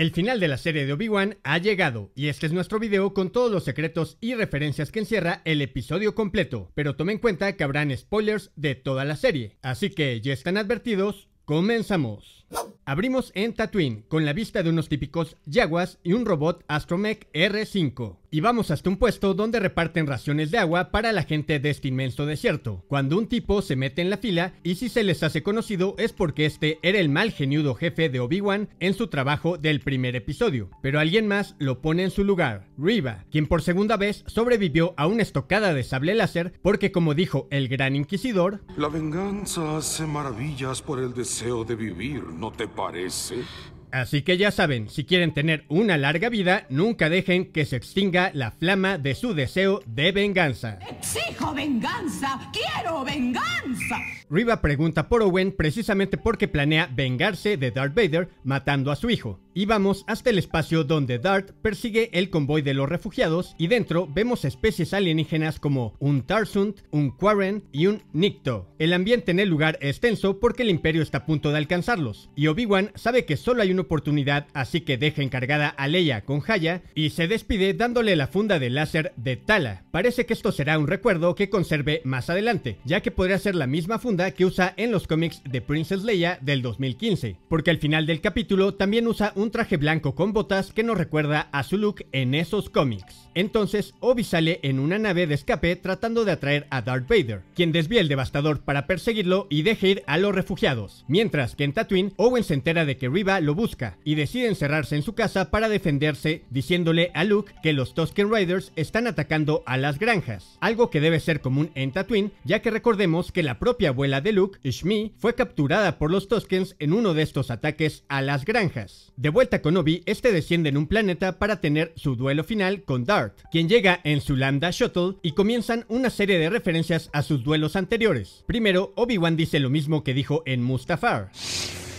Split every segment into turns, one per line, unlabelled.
El final de la serie de Obi-Wan ha llegado y este es nuestro video con todos los secretos y referencias que encierra el episodio completo, pero tome en cuenta que habrán spoilers de toda la serie, así que ya están advertidos, comenzamos. Abrimos en Tatooine con la vista de unos típicos yaguas y un robot Astromech R5. Y vamos hasta un puesto donde reparten raciones de agua para la gente de este inmenso desierto. Cuando un tipo se mete en la fila y si se les hace conocido es porque este era el mal geniudo jefe de Obi-Wan en su trabajo del primer episodio. Pero alguien más lo pone en su lugar, Riva, quien por segunda vez sobrevivió a una estocada de sable láser porque como dijo el gran inquisidor, la venganza hace maravillas por el deseo de vivir, ¿No te parece? Así que ya saben, si quieren tener una larga vida, nunca dejen que se extinga la flama de su deseo de venganza. ¡Exijo venganza! ¡Quiero venganza! Riva pregunta por Owen precisamente porque planea vengarse de Darth Vader matando a su hijo. Y vamos hasta el espacio donde Darth persigue el convoy de los refugiados y dentro vemos especies alienígenas como un Tarsunt, un Quarren y un Nicto. El ambiente en el lugar es tenso porque el imperio está a punto de alcanzarlos y Obi-Wan sabe que solo hay un oportunidad, así que deja encargada a Leia con Haya y se despide dándole la funda de láser de Tala. Parece que esto será un recuerdo que conserve más adelante, ya que podría ser la misma funda que usa en los cómics de Princess Leia del 2015, porque al final del capítulo también usa un traje blanco con botas que nos recuerda a su look en esos cómics. Entonces, Obi sale en una nave de escape tratando de atraer a Darth Vader, quien desvía el devastador para perseguirlo y deje ir a los refugiados, mientras que en Tatooine, Owen se entera de que Riva lo busca y decide encerrarse en su casa para defenderse diciéndole a Luke que los Tusken Riders están atacando a las granjas, algo que debe ser común en Tatooine ya que recordemos que la propia abuela de Luke, Shmi, fue capturada por los Toskens en uno de estos ataques a las granjas. De vuelta con Obi, este desciende en un planeta para tener su duelo final con Dart, quien llega en su Lambda Shuttle y comienzan una serie de referencias a sus duelos anteriores. Primero, Obi-Wan dice lo mismo que dijo en Mustafar.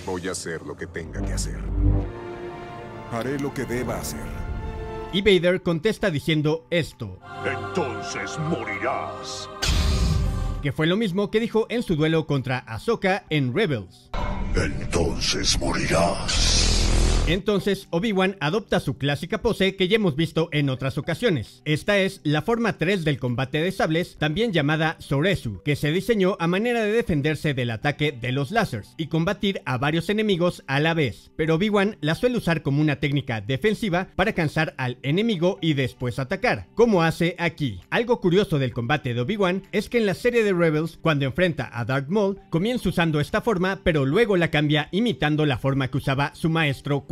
Voy a hacer lo que tenga que hacer. Haré lo que deba hacer. Y Vader contesta diciendo esto. Entonces morirás. Que fue lo mismo que dijo en su duelo contra Ahsoka en Rebels. Entonces morirás. Entonces, Obi-Wan adopta su clásica pose que ya hemos visto en otras ocasiones. Esta es la forma 3 del combate de sables, también llamada Soresu, que se diseñó a manera de defenderse del ataque de los lásers y combatir a varios enemigos a la vez. Pero Obi-Wan la suele usar como una técnica defensiva para cansar al enemigo y después atacar, como hace aquí. Algo curioso del combate de Obi-Wan es que en la serie de Rebels, cuando enfrenta a Dark Maul, comienza usando esta forma, pero luego la cambia imitando la forma que usaba su maestro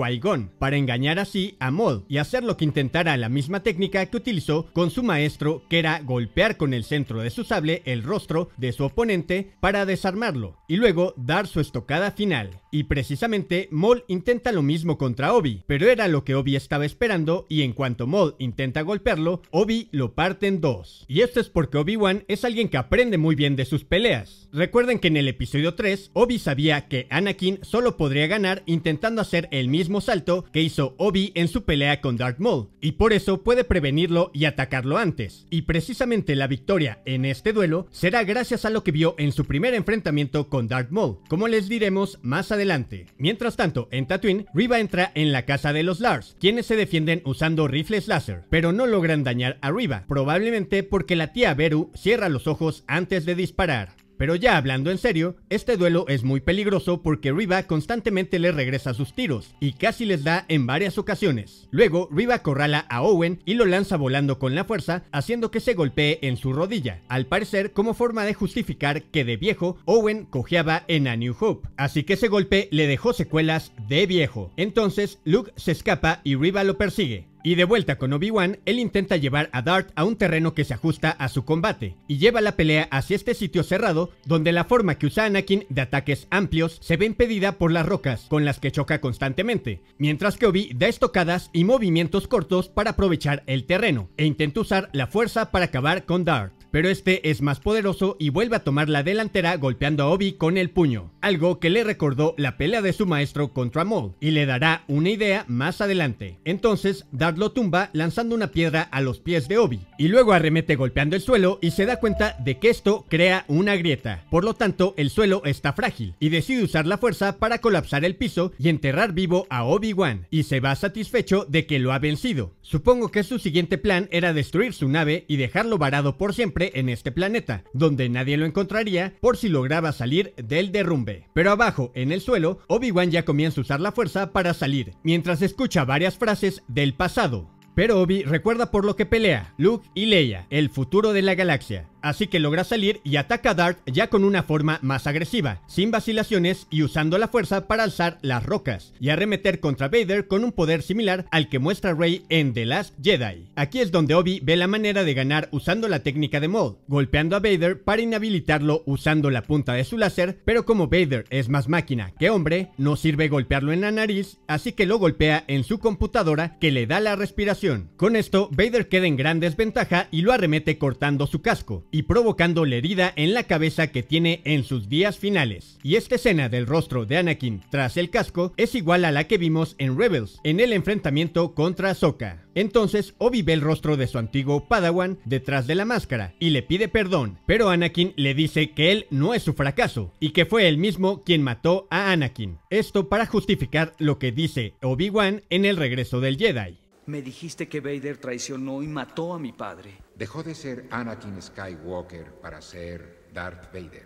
para engañar así a Maul y hacer lo que intentara la misma técnica que utilizó con su maestro, que era golpear con el centro de su sable el rostro de su oponente para desarmarlo y luego dar su estocada final. Y precisamente Maul intenta lo mismo contra Obi, pero era lo que Obi estaba esperando y en cuanto Maul intenta golpearlo, Obi lo parte en dos. Y esto es porque Obi-Wan es alguien que aprende muy bien de sus peleas. Recuerden que en el episodio 3, Obi sabía que Anakin solo podría ganar intentando hacer el mismo mismo salto que hizo Obi en su pelea con Darth Maul, y por eso puede prevenirlo y atacarlo antes. Y precisamente la victoria en este duelo será gracias a lo que vio en su primer enfrentamiento con Darth Maul, como les diremos más adelante. Mientras tanto, en Tatooine, Riva entra en la casa de los Lars, quienes se defienden usando rifles láser, pero no logran dañar a Riva, probablemente porque la tía Beru cierra los ojos antes de disparar. Pero ya hablando en serio, este duelo es muy peligroso porque Riva constantemente le regresa sus tiros y casi les da en varias ocasiones. Luego, Riva corrala a Owen y lo lanza volando con la fuerza, haciendo que se golpee en su rodilla, al parecer como forma de justificar que de viejo Owen cojeaba en A New Hope, así que ese golpe le dejó secuelas de viejo. Entonces, Luke se escapa y Riva lo persigue, y de vuelta con Obi-Wan, él intenta llevar a Dart a un terreno que se ajusta a su combate, y lleva la pelea hacia este sitio cerrado, donde la forma que usa Anakin de ataques amplios se ve impedida por las rocas, con las que choca constantemente, mientras que Obi da estocadas y movimientos cortos para aprovechar el terreno, e intenta usar la fuerza para acabar con Dart pero este es más poderoso y vuelve a tomar la delantera golpeando a Obi con el puño, algo que le recordó la pelea de su maestro contra Maul y le dará una idea más adelante. Entonces, Darth lo tumba lanzando una piedra a los pies de Obi y luego arremete golpeando el suelo y se da cuenta de que esto crea una grieta. Por lo tanto, el suelo está frágil y decide usar la fuerza para colapsar el piso y enterrar vivo a Obi-Wan y se va satisfecho de que lo ha vencido. Supongo que su siguiente plan era destruir su nave y dejarlo varado por siempre en este planeta, donde nadie lo encontraría por si lograba salir del derrumbe. Pero abajo, en el suelo, Obi-Wan ya comienza a usar la fuerza para salir, mientras escucha varias frases del pasado. Pero Obi recuerda por lo que pelea, Luke y Leia, el futuro de la galaxia. Así que logra salir y ataca a Darth ya con una forma más agresiva, sin vacilaciones y usando la fuerza para alzar las rocas y arremeter contra Vader con un poder similar al que muestra Rey en The Last Jedi. Aquí es donde Obi ve la manera de ganar usando la técnica de Maul, golpeando a Vader para inhabilitarlo usando la punta de su láser, pero como Vader es más máquina que hombre, no sirve golpearlo en la nariz, así que lo golpea en su computadora que le da la respiración con esto, Vader queda en gran desventaja y lo arremete cortando su casco y provocando la herida en la cabeza que tiene en sus días finales. Y esta escena del rostro de Anakin tras el casco es igual a la que vimos en Rebels, en el enfrentamiento contra Ahsoka. Entonces, Obi ve el rostro de su antiguo Padawan detrás de la máscara y le pide perdón, pero Anakin le dice que él no es su fracaso y que fue él mismo quien mató a Anakin. Esto para justificar lo que dice Obi-Wan en el regreso del Jedi. Me dijiste que Vader traicionó y mató a mi padre. Dejó de ser Anakin Skywalker para ser Darth Vader.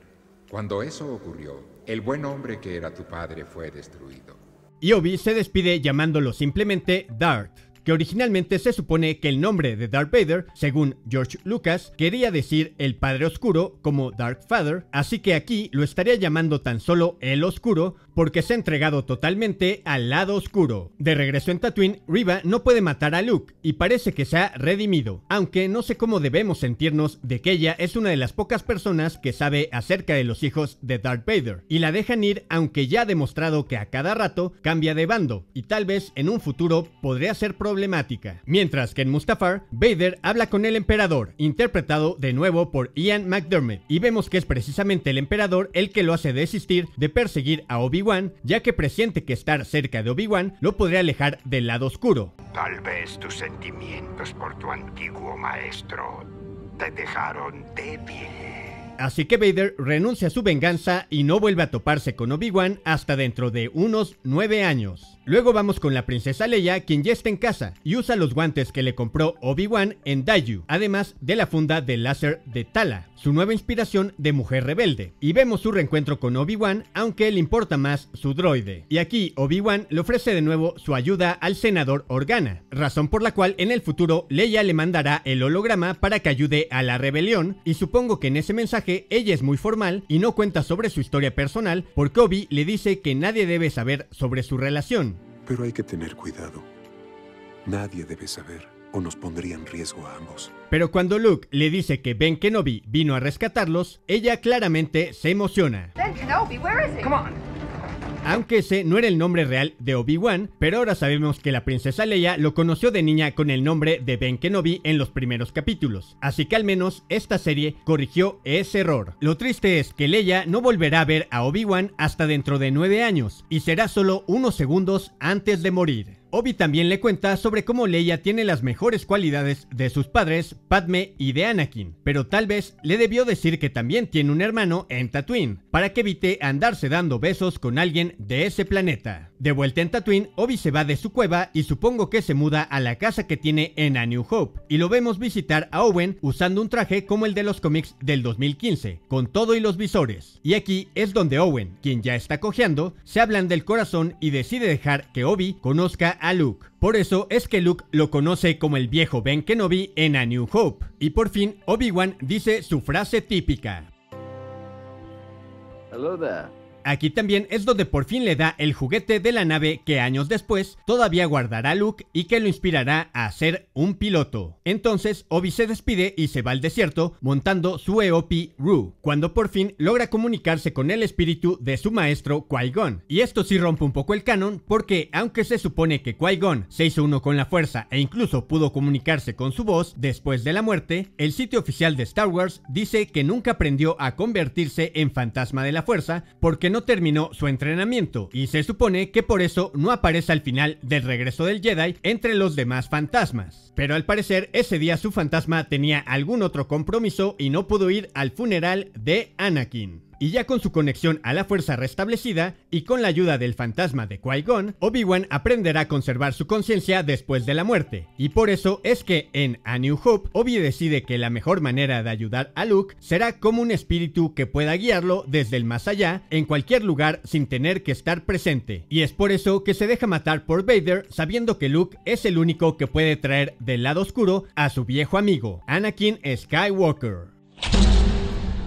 Cuando eso ocurrió, el buen hombre que era tu padre fue destruido. Y Obi se despide llamándolo simplemente Darth que originalmente se supone que el nombre de Darth Vader, según George Lucas, quería decir el Padre Oscuro como Dark Father, así que aquí lo estaría llamando tan solo el Oscuro porque se ha entregado totalmente al lado oscuro. De regreso en Tatooine, Riva no puede matar a Luke y parece que se ha redimido, aunque no sé cómo debemos sentirnos de que ella es una de las pocas personas que sabe acerca de los hijos de Darth Vader y la dejan ir aunque ya ha demostrado que a cada rato cambia de bando y tal vez en un futuro podría ser probable Mientras que en Mustafar, Vader habla con el emperador, interpretado de nuevo por Ian McDermott, y vemos que es precisamente el emperador el que lo hace desistir de perseguir a Obi-Wan, ya que presiente que estar cerca de Obi-Wan lo podría alejar del lado oscuro. Tal vez tus sentimientos por tu antiguo maestro te dejaron débil. Así que Vader renuncia a su venganza y no vuelve a toparse con Obi-Wan hasta dentro de unos 9 años. Luego vamos con la princesa Leia, quien ya está en casa y usa los guantes que le compró Obi-Wan en Dayu, además de la funda de láser de Tala, su nueva inspiración de mujer rebelde. Y vemos su reencuentro con Obi-Wan, aunque le importa más su droide. Y aquí Obi-Wan le ofrece de nuevo su ayuda al senador Organa, razón por la cual en el futuro Leia le mandará el holograma para que ayude a la rebelión, y supongo que en ese mensaje ella es muy formal y no cuenta sobre su historia personal porque Obi le dice que nadie debe saber sobre su relación. Pero hay que tener cuidado. Nadie debe saber o nos pondría en riesgo a ambos. Pero cuando Luke le dice que Ben Kenobi vino a rescatarlos, ella claramente se emociona aunque ese no era el nombre real de Obi-Wan, pero ahora sabemos que la princesa Leia lo conoció de niña con el nombre de Ben Kenobi en los primeros capítulos, así que al menos esta serie corrigió ese error. Lo triste es que Leia no volverá a ver a Obi-Wan hasta dentro de 9 años, y será solo unos segundos antes de morir. Obi también le cuenta sobre cómo Leia tiene las mejores cualidades de sus padres, Padme y de Anakin, pero tal vez le debió decir que también tiene un hermano en Tatooine, para que evite andarse dando besos con alguien de ese planeta. De vuelta en Tatooine, Obi se va de su cueva y supongo que se muda a la casa que tiene en A New Hope, y lo vemos visitar a Owen usando un traje como el de los cómics del 2015, con todo y los visores. Y aquí es donde Owen, quien ya está cojeando, se hablan del corazón y decide dejar que Obi conozca a Luke. Por eso es que Luke lo conoce como el viejo Ben Kenobi en A New Hope. Y por fin Obi-Wan dice su frase típica. Hello there. Aquí también es donde por fin le da el juguete de la nave que años después todavía guardará Luke y que lo inspirará a ser un piloto. Entonces, Obi se despide y se va al desierto montando su EOP Ru, cuando por fin logra comunicarse con el espíritu de su maestro Qui-Gon. Y esto sí rompe un poco el canon porque aunque se supone que Qui-Gon se hizo uno con la fuerza e incluso pudo comunicarse con su voz después de la muerte, el sitio oficial de Star Wars dice que nunca aprendió a convertirse en fantasma de la fuerza porque no terminó su entrenamiento, y se supone que por eso no aparece al final del regreso del Jedi entre los demás fantasmas. Pero al parecer ese día su fantasma tenía algún otro compromiso y no pudo ir al funeral de Anakin y ya con su conexión a la fuerza restablecida y con la ayuda del fantasma de Qui-Gon, Obi-Wan aprenderá a conservar su conciencia después de la muerte, y por eso es que en A New Hope, Obi decide que la mejor manera de ayudar a Luke será como un espíritu que pueda guiarlo desde el más allá, en cualquier lugar sin tener que estar presente, y es por eso que se deja matar por Vader sabiendo que Luke es el único que puede traer del lado oscuro a su viejo amigo, Anakin Skywalker.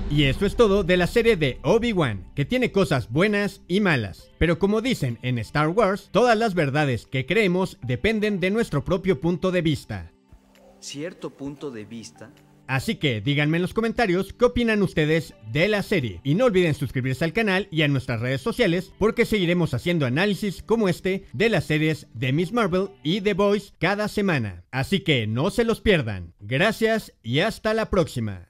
Y eso es todo de la serie de Obi-Wan, que tiene cosas buenas y malas. Pero como dicen en Star Wars, todas las verdades que creemos dependen de nuestro propio punto de vista. Cierto punto de vista. Así que díganme en los comentarios qué opinan ustedes de la serie. Y no olviden suscribirse al canal y a nuestras redes sociales porque seguiremos haciendo análisis como este de las series de Miss Marvel y The Boys cada semana. Así que no se los pierdan. Gracias y hasta la próxima.